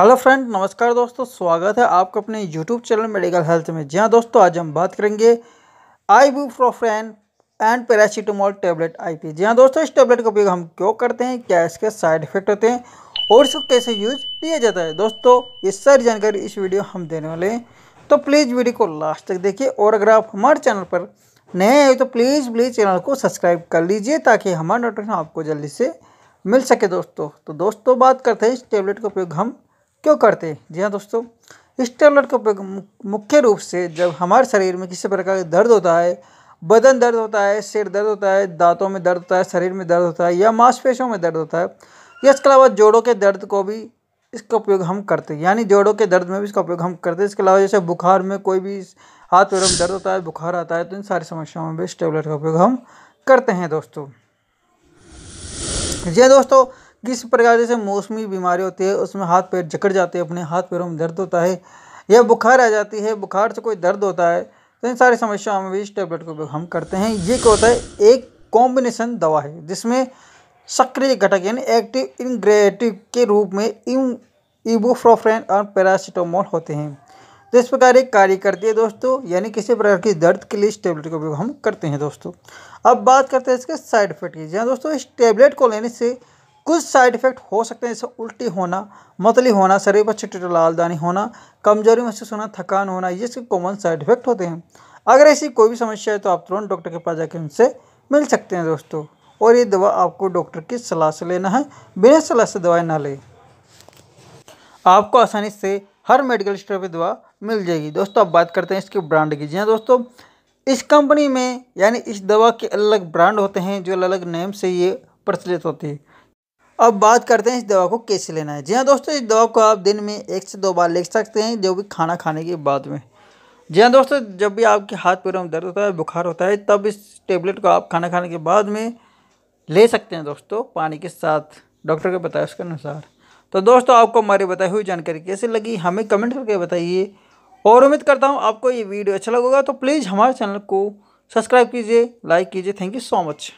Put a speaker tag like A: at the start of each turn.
A: hello friend नमस्कार दोस्तों स्वागत है आपका अपने यूट्यूब चैनल मेडिकल हेल्थ में जी हाँ दोस्तों आज हम बात करेंगे ibuprofen and paracetamol tablet IP जी हाँ दोस्तों इस टेबलेट का उपयोग हम क्यों करते हैं क्या इसके साइड इफेक्ट होते हैं और इसको कैसे यूज किया जाता है दोस्तों ये सारी जानकारी इस वीडियो हम देने वाले हैं तो प्लीज़ वीडियो को लास्ट तक देखिए और अगर आप हमारे चैनल पर नए आए तो प्लीज़ प्लीज़ चैनल को सब्सक्राइब कर लीजिए ताकि हमारा नोटिफिकेशन आपको जल्दी से मिल सके दोस्तों तो दोस्तों बात करते हैं इस टेबलेट का उपयोग हम क्यों करते जी हाँ दोस्तों इस टेबलेट का उपयोग मुख्य रूप से जब हमारे शरीर में किसी प्रकार का दर्द होता है बदन दर्द होता है सिर दर्द होता है दांतों में दर्द होता है शरीर में दर्द होता है या मांसपेशियों में दर्द होता है या इसके अलावा जोड़ों के दर्द को भी इसका उपयोग हम करते हैं यानी जोड़ों के दर्द में भी इसका उपयोग हम करते हैं इसके अलावा जैसे बुखार में कोई भी हाथ पैरों में दर्द होता है बुखार आता है तो इन सारी समस्याओं में भी इस टेबलेट का उपयोग हम करते हैं दोस्तों जी हाँ दोस्तों किस प्रकार जैसे मौसमी बीमारी होती है उसमें हाथ पैर जकड़ जाते हैं अपने हाथ पैरों में दर्द होता है या बुखार आ जाती है बुखार से कोई दर्द होता है तो इन सारी समस्याओं में भी इस टेबलेट का उपयोग हम करते हैं ये क्या होता है एक कॉम्बिनेशन दवा है जिसमें सक्रिय घटक यानी एक्टिव इनग्रेटिव के रूप में इम इबोफ्रोफ्रेन और पैरासीटामोल होते हैं तो इस प्रकार एक कार्य करती है दोस्तों यानी किसी प्रकार की दर्द के लिए इस टेबलेट का उपयोग हम करते हैं दोस्तों अब बात करते हैं इसके साइड इफेक्ट की जहाँ दोस्तों इस टेबलेट को लेने से कुछ साइड इफेक्ट हो सकते हैं जैसे उल्टी होना मतली होना शरीर पर छिटल लालदानी होना कमजोरी महसूस होना थकान होना ये सब कॉमन साइड इफेक्ट होते हैं अगर ऐसी कोई भी समस्या है तो आप तुरंत डॉक्टर के पास जाकर उनसे मिल सकते हैं दोस्तों और ये दवा आपको डॉक्टर की सलाह से लेना है बिना सलाह से दवाएँ ना लें आपको आसानी से हर मेडिकल स्टोर पर दवा मिल जाएगी दोस्तों आप बात करते हैं इसके ब्रांड की जी हाँ दोस्तों इस कंपनी में यानी इस दवा के अलग ब्रांड होते हैं जो अलग अलग नेम से ये प्रचलित होती है अब बात करते हैं इस दवा को कैसे लेना है जी हाँ दोस्तों इस दवा को आप दिन में एक से दो बार ले सकते हैं जो भी खाना खाने के बाद में जी हाँ दोस्तों जब भी आपके हाथ पैरों में दर्द होता है बुखार होता है तब इस टेबलेट को आप खाना खाने के बाद में ले सकते हैं दोस्तों पानी के साथ डॉक्टर के बताए उसके अनुसार तो दोस्तों आपको हमारी बताई हुई जानकारी कैसे लगी हमें कमेंट करके बताइए और उम्मीद करता हूँ आपको ये वीडियो अच्छा लगेगा तो प्लीज़ हमारे चैनल को सब्सक्राइब कीजिए लाइक कीजिए थैंक यू सो मच